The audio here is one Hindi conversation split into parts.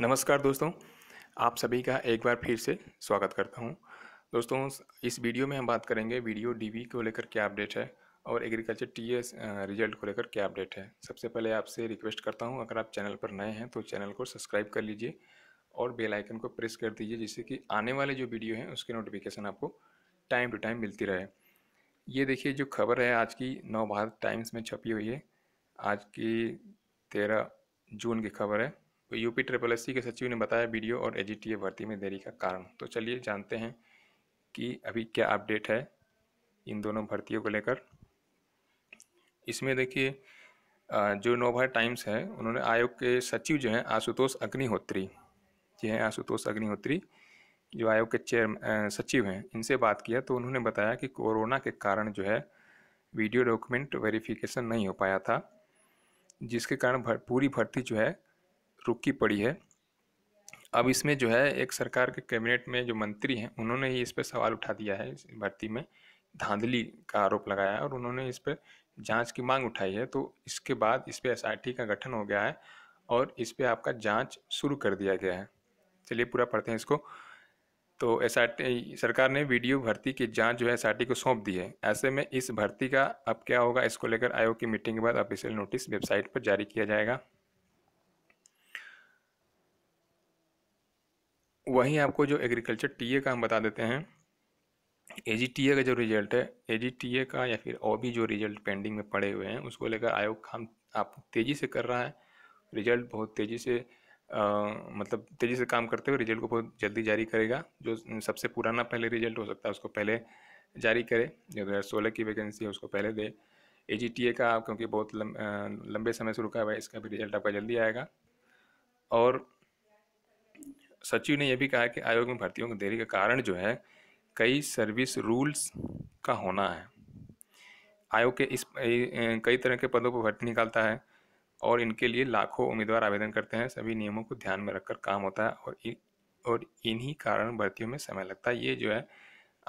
नमस्कार दोस्तों आप सभी का एक बार फिर से स्वागत करता हूं दोस्तों इस वीडियो में हम बात करेंगे वीडियो डीवी को लेकर क्या अपडेट है और एग्रीकल्चर टीएस रिजल्ट को लेकर क्या अपडेट है सबसे पहले आपसे रिक्वेस्ट करता हूं अगर आप चैनल पर नए हैं तो चैनल को सब्सक्राइब कर लीजिए और बेल आइकन को प्रेस कर दीजिए जिससे कि आने वाले जो वीडियो हैं उसकी नोटिफिकेशन आपको टाइम टू टाइम मिलती रहे ये देखिए जो खबर है आज की नव भारत टाइम्स में छपी हुई है आज की तेरह जून की खबर है तो यूपी ट्रिपल एस के सचिव ने बताया वीडियो और एजीटीए भर्ती में देरी का कारण तो चलिए जानते हैं कि अभी क्या अपडेट है इन दोनों भर्तियों को लेकर इसमें देखिए जो नोभा टाइम्स है उन्होंने आयोग के सचिव जो हैं आशुतोष अग्निहोत्री जी हैं आशुतोष अग्निहोत्री जो आयोग के चेयर सचिव हैं इनसे बात किया तो उन्होंने बताया कि कोरोना के कारण जो है वीडियो डॉक्यूमेंट वेरिफिकेशन नहीं हो पाया था जिसके कारण भर, पूरी भर्ती जो है रुकी पड़ी है अब इसमें जो है एक सरकार के कैबिनेट में जो मंत्री हैं उन्होंने ही इस पर सवाल उठा दिया है भर्ती में धांधली का आरोप लगाया है और उन्होंने इस पर जांच की मांग उठाई है तो इसके बाद इस पर एस का गठन हो गया है और इस पर आपका जांच शुरू कर दिया गया है चलिए पूरा पढ़ते हैं इसको तो एस सरकार ने वीडियो भर्ती की जांच जो है एस को सौंप दी है ऐसे में इस भर्ती का अब क्या होगा इसको लेकर आयोग की मीटिंग के बाद ऑफिशियल नोटिस वेबसाइट पर जारी किया जाएगा वहीं आपको जो एग्रीकल्चर टीए का हम बता देते हैं एजीटीए का जो रिजल्ट है एजीटीए का या फिर और भी जो रिजल्ट पेंडिंग में पड़े हुए हैं उसको लेकर आयोग काम आप तेज़ी से कर रहा है रिजल्ट बहुत तेज़ी से आ, मतलब तेज़ी से काम करते हुए रिजल्ट को बहुत जल्दी जारी करेगा जो सबसे पुराना पहले रिजल्ट हो सकता है उसको पहले जारी करे जो दो तो सोलह की वैकेंसी है उसको पहले दे ए का आप क्योंकि बहुत लंबे समय से रुका हुआ है इसका भी रिजल्ट आपका जल्दी आएगा और सचिव ने यह भी कहा कि आयोग में भर्तियों की देरी का कारण जो है कई सर्विस रूल्स का होना है आयोग के इस कई तरह के पदों पर भर्ती निकालता है और इनके लिए लाखों उम्मीदवार आवेदन करते हैं सभी नियमों को ध्यान में रखकर काम होता है और और इन्हीं कारण भर्तियों में समय लगता है ये जो है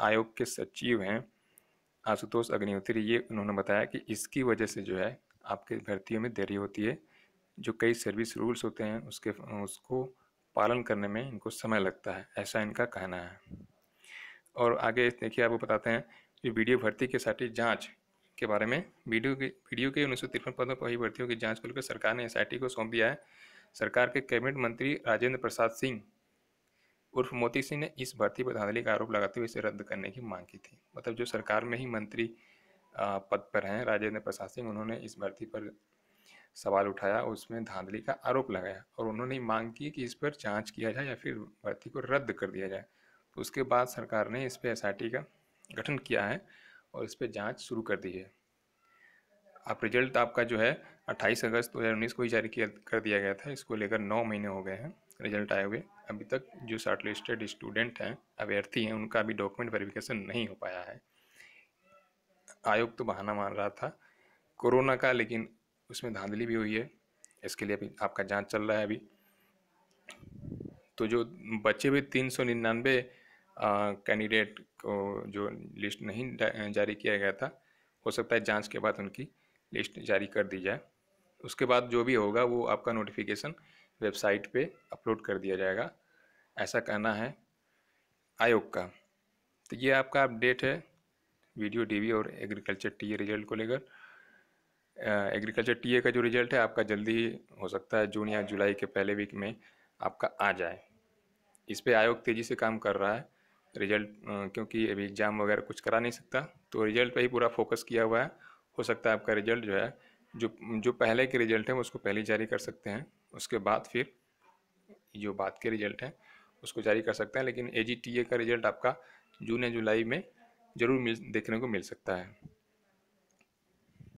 आयोग के सचिव हैं आशुतोष अग्निहोत्री ये उन्होंने बताया कि इसकी वजह से जो है आपके भर्तियों में देरी होती है जो कई सर्विस रूल्स होते हैं उसके उसको पालन करने में इनको समय लगता है ऐसा इनका कहना है और आगे देखिए आपको बताते हैं कि वीडियो भर्ती के साथ जाँच के बारे में वीडियो के वीडियो के उन्नीस सौ तिरपन पदों पर ही भर्तियों की जाँच को लेकर सरकार ने एस को सौंप दिया है सरकार के कैबिनेट मंत्री राजेंद्र प्रसाद सिंह उर्फ मोती सिंह ने इस भर्ती पर धांधली का आरोप लगाते हुए इसे रद्द करने की मांग की थी मतलब जो सरकार में ही मंत्री पद पर हैं राजेंद्र प्रसाद सिंह उन्होंने इस भर्ती पर सवाल उठाया और उसमें धांधली का आरोप लगाया और उन्होंने मांग की कि इस पर जांच किया जाए या फिर भर्ती को रद्द कर दिया जाए तो उसके बाद सरकार ने इस पर एस का गठन किया है और इस पर जाँच शुरू कर दी है अब रिजल्ट आपका जो है 28 अगस्त 2019 को ही जारी किया कर दिया गया था इसको लेकर नौ महीने हो गए हैं रिजल्ट आए हुए अभी तक जो शॉर्ट स्टूडेंट हैं अभ्यर्थी हैं उनका अभी डॉक्यूमेंट वेरिफिकेशन नहीं हो पाया है आयोग तो बहाना मान रहा था कोरोना का लेकिन उसमें धांधली भी हुई है इसके लिए अभी आपका जांच चल रहा है अभी तो जो बचे हुए तीन सौ निन्यानवे कैंडिडेट को जो लिस्ट नहीं जारी किया गया था हो सकता है जांच के बाद उनकी लिस्ट जारी कर दी जाए उसके बाद जो भी होगा वो आपका नोटिफिकेशन वेबसाइट पे अपलोड कर दिया जाएगा ऐसा कहना है आयोग का तो ये आपका अपडेट है वीडियो डीवी और एग्रीकल्चर टी रिजल्ट को लेकर एग्रीकल्चर टीए का जो रिजल्ट है आपका जल्दी हो सकता है जून या जुलाई के पहले वीक में आपका आ जाए इस पर आयोग तेज़ी से काम कर रहा है रिजल्ट क्योंकि अभी एग्ज़ाम वगैरह कुछ करा नहीं सकता तो रिजल्ट पे ही पूरा फोकस किया हुआ है हो सकता है आपका रिजल्ट जो है जो जो पहले के रिजल्ट हैं उसको पहले जारी कर सकते हैं उसके बाद फिर जो बाद के रिजल्ट हैं उसको जारी कर सकते हैं लेकिन ए का रिजल्ट आपका जून या जुलाई में ज़रूर मिल देखने को मिल सकता है